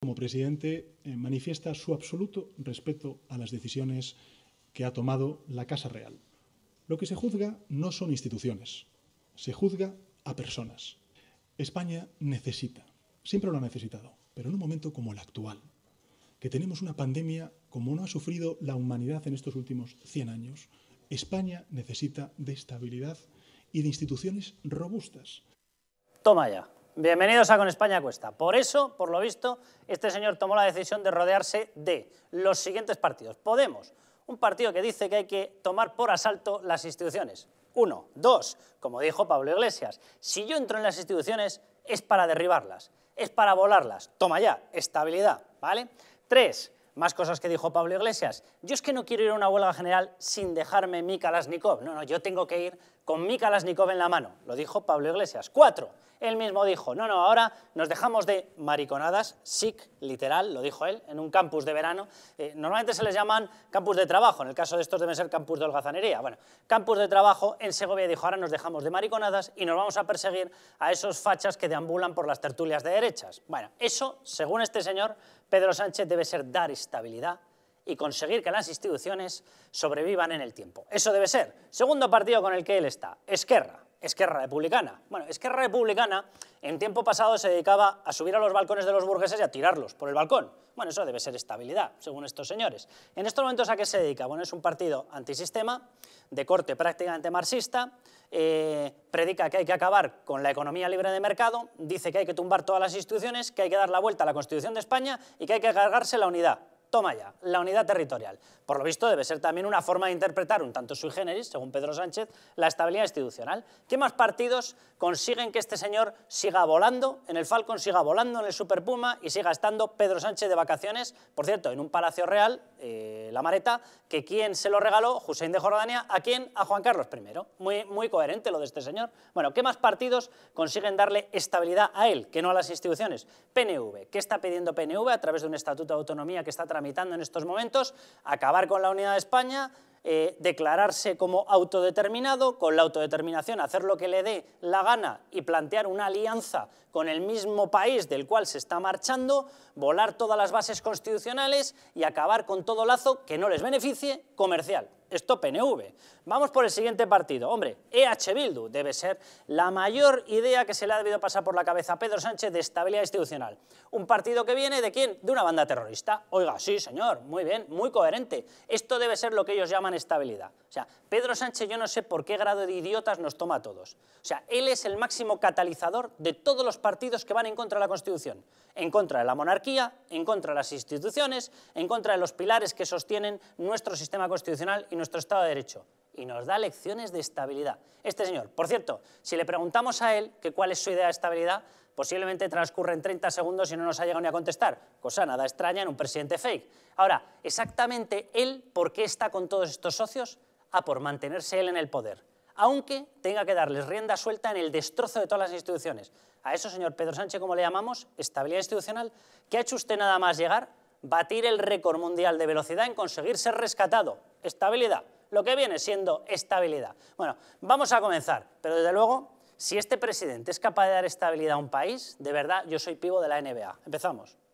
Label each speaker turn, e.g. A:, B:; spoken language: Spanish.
A: como presidente eh, manifiesta su absoluto respeto a las decisiones que ha tomado la Casa Real. Lo que se juzga no son instituciones, se juzga a personas. España necesita, siempre lo ha necesitado, pero en un momento como el actual, que tenemos una pandemia como no ha sufrido la humanidad en estos últimos 100 años, España necesita de estabilidad y de instituciones robustas.
B: Toma ya. Bienvenidos a Con España Cuesta. Por eso, por lo visto, este señor tomó la decisión de rodearse de los siguientes partidos. Podemos, un partido que dice que hay que tomar por asalto las instituciones. Uno. Dos, como dijo Pablo Iglesias, si yo entro en las instituciones es para derribarlas, es para volarlas. Toma ya, estabilidad, ¿vale? Tres, más cosas que dijo Pablo Iglesias. Yo es que no quiero ir a una huelga general sin dejarme mi Kalashnikov. No, no, yo tengo que ir con mi Kalashnikov en la mano. Lo dijo Pablo Iglesias. Cuatro. Él mismo dijo, no, no, ahora nos dejamos de mariconadas, SIC, literal, lo dijo él, en un campus de verano. Eh, normalmente se les llaman campus de trabajo, en el caso de estos debe ser campus de holgazanería. Bueno, campus de trabajo en Segovia dijo, ahora nos dejamos de mariconadas y nos vamos a perseguir a esos fachas que deambulan por las tertulias de derechas. Bueno, eso, según este señor, Pedro Sánchez, debe ser dar estabilidad y conseguir que las instituciones sobrevivan en el tiempo. Eso debe ser. Segundo partido con el que él está, Esquerra. Esquerra Republicana. Bueno, Esquerra Republicana en tiempo pasado se dedicaba a subir a los balcones de los burgueses y a tirarlos por el balcón. Bueno, eso debe ser estabilidad, según estos señores. En estos momentos, ¿a qué se dedica? Bueno, es un partido antisistema, de corte prácticamente marxista, eh, predica que hay que acabar con la economía libre de mercado, dice que hay que tumbar todas las instituciones, que hay que dar la vuelta a la Constitución de España y que hay que cargarse la unidad. Toma ya, la unidad territorial. Por lo visto, debe ser también una forma de interpretar, un tanto sui generis, según Pedro Sánchez, la estabilidad institucional. ¿Qué más partidos consiguen que este señor siga volando en el Falcon, siga volando en el Super Puma y siga estando Pedro Sánchez de vacaciones? Por cierto, en un palacio real, eh, la mareta, que quién se lo regaló, Hussein de Jordania, ¿a quién? A Juan Carlos I. Muy, muy coherente lo de este señor. Bueno, ¿qué más partidos consiguen darle estabilidad a él, que no a las instituciones? PNV. ¿Qué está pidiendo PNV a través de un estatuto de autonomía que está tramitando en estos momentos, acabar con la unidad de España, eh, declararse como autodeterminado, con la autodeterminación hacer lo que le dé la gana y plantear una alianza con el mismo país del cual se está marchando, volar todas las bases constitucionales y acabar con todo lazo que no les beneficie comercial. Esto PNV. Vamos por el siguiente partido. Hombre, EH Bildu debe ser la mayor idea que se le ha debido pasar por la cabeza a Pedro Sánchez de estabilidad institucional. Un partido que viene de quién? De una banda terrorista. Oiga, sí, señor, muy bien, muy coherente. Esto debe ser lo que ellos llaman estabilidad. O sea, Pedro Sánchez yo no sé por qué grado de idiotas nos toma a todos. O sea, él es el máximo catalizador de todos los partidos que van en contra de la Constitución, en contra de la monarquía, en contra de las instituciones, en contra de los pilares que sostienen nuestro sistema constitucional y nuestro Estado de Derecho y nos da lecciones de estabilidad. Este señor, por cierto, si le preguntamos a él que cuál es su idea de estabilidad, posiblemente transcurren 30 segundos y no nos ha llegado ni a contestar, cosa nada extraña en un presidente fake. Ahora, exactamente él, ¿por qué está con todos estos socios? a ah, por mantenerse él en el poder, aunque tenga que darles rienda suelta en el destrozo de todas las instituciones. A eso, señor Pedro Sánchez, como le llamamos, estabilidad institucional, ¿qué ha hecho usted nada más llegar? Batir el récord mundial de velocidad en conseguir ser rescatado. Estabilidad lo que viene siendo estabilidad. Bueno, vamos a comenzar, pero desde luego, si este presidente es capaz de dar estabilidad a un país, de verdad yo soy pivo de la NBA. Empezamos.